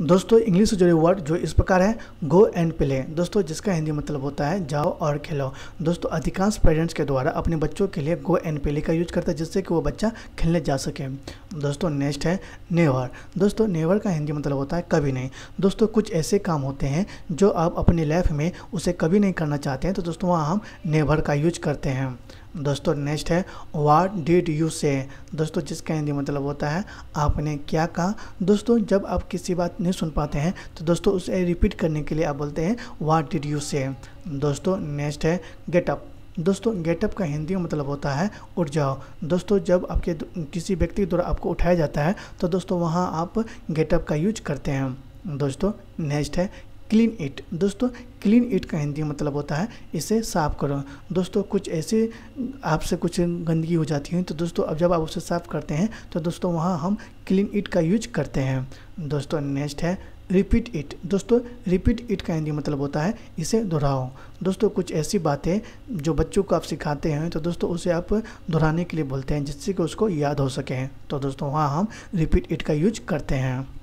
दोस्तों इंग्लिश से जुड़े वर्ड जो इस प्रकार है गो एंड प्ले दोस्तों जिसका हिंदी मतलब होता है जाओ और खेलो दोस्तों अधिकांश पेरेंट्स के द्वारा अपने बच्चों के लिए गो एंड प्ले का यूज करता है जिससे कि वो बच्चा खेलने जा सके दोस्तों नेक्स्ट है नेवर दोस्तों नेवर का हिंदी मतलब होता है कभी नहीं दोस्तों कुछ ऐसे काम होते हैं जो आप अपनी लाइफ में उसे कभी नहीं करना चाहते हैं तो दोस्तों वहाँ हम नेवर का यूज करते हैं दोस्तों नेक्स्ट है वाट डिड यू से दोस्तों जिसका हिंदी मतलब होता है आपने क्या कहा दोस्तों जब आप किसी बात नहीं सुन पाते हैं तो दोस्तों उसे रिपीट करने के लिए आप बोलते हैं वाट डिड यू से दोस्तों नेक्स्ट है गेटअप दोस्तों गेटअप का हिंदी में मतलब होता है उठ जाओ दोस्तों जब आपके किसी व्यक्ति के द्वारा आपको उठाया जाता है तो दोस्तों वहाँ आप गेटअप का यूज करते हैं दोस्तों नेक्स्ट है क्लीन इट दोस्तों क्लीन इट का हिंदी मतलब होता है इसे साफ़ करो दोस्तों कुछ ऐसे आपसे कुछ गंदगी हो जाती है तो दोस्तों अब जब आप उसे साफ़ करते हैं तो दोस्तों वहाँ हम क्लीन इट का यूज करते हैं दोस्तों नेक्स्ट है रिपीट इट दोस्तों रिपीट इट का हिंदी मतलब होता है इसे दोहराओ दोस्तों कुछ ऐसी बातें जो बच्चों को आप सिखाते हैं तो दोस्तों उसे आप दोहराने के लिए बोलते हैं जिससे कि उसको याद हो सके तो दोस्तों वहाँ हम रिपीट इट का यूज करते हैं